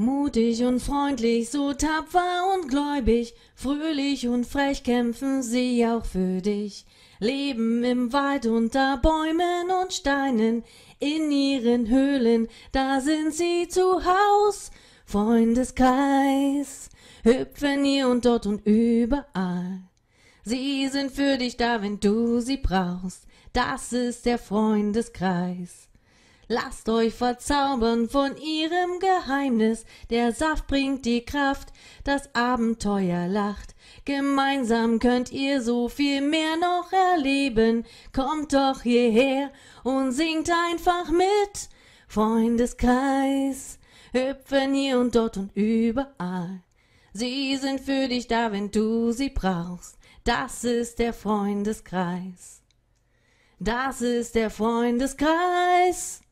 Mutig und freundlich, so tapfer und gläubig, fröhlich und frech kämpfen sie auch für dich. Leben im Wald unter Bäumen und Steinen, in ihren Höhlen, da sind sie zu Haus. Freundeskreis, hüpfen hier und dort und überall. Sie sind für dich da, wenn du sie brauchst. Das ist der Freundeskreis. Lasst euch verzaubern von ihrem Geheimnis. Der Saft bringt die Kraft, das Abenteuer lacht. Gemeinsam könnt ihr so viel mehr noch erleben. Kommt doch hierher und singt einfach mit. Freundeskreis, hüpfen hier und dort und überall. Sie sind für dich da, wenn du sie brauchst. Das ist der Freundeskreis. Das ist der Freundeskreis.